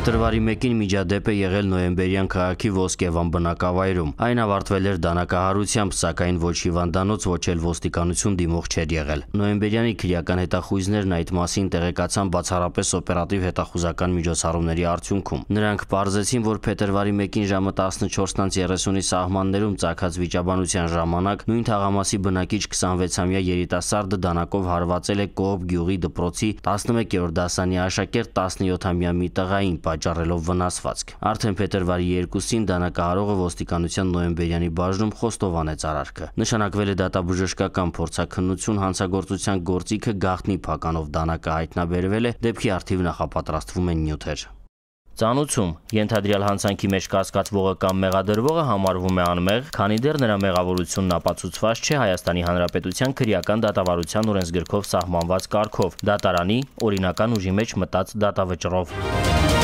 Փետրվարի 1-ին միջադեպ է եղել նոյեմբերյան քաղաքի Ոսկևան բնակավայրում։ Այն ավարտվել էր դանակահարությամբ, սակայն ոչ հիվանդանոց, ոչ էլ ոստիկանություն դիմող չէր եղել։ Նոյեմբերյանի քրեական հետախույզներն այդ մասին տեղեկացան բացառապես օպերատիվ հետախուզական միջոցառումների արդյունքում։ Նրանք ողջացին, որ փետրվարի 1-ին ժամը 14:30-ի սահմաններում ցակած վիճաբանության ժամանակ նույն թաղամասի բնակիչ 26-ամյա երիտասարդը դանակով հարվածել է Կողբ գյուղի դպրոցի 11-րդ դասանի աշակերտ 17-ամյա մի տղային պատճառելով վնասվածք։ Արդեն փետրվարի 2-ին դանակահարողը ոստիկանության նոյեմբերյանի բաժնում խոստովանեց արարքը։ Նշանակվել է դատաբժշկական փորձաքննություն, հանցագործության գործիքը գաղտնի փականով դանակը հայտնաբերվել է, դեպքի արդիվ նախապատրաստվում են նյութեր։ Ծանուցում ենթադրյալ հանցանքի մեջ կասկածվողը կամ մեղադրվողը համարվում է անմեղ, քանի դեռ նրա մեղավորությունն ապացուցված չէ Հայաստանի Հանրապետության քրեական դատավարության օրենսգրքով սահմանված կարգով՝ դատարանի օրինական ուժի մեջ մտած դատավճռով։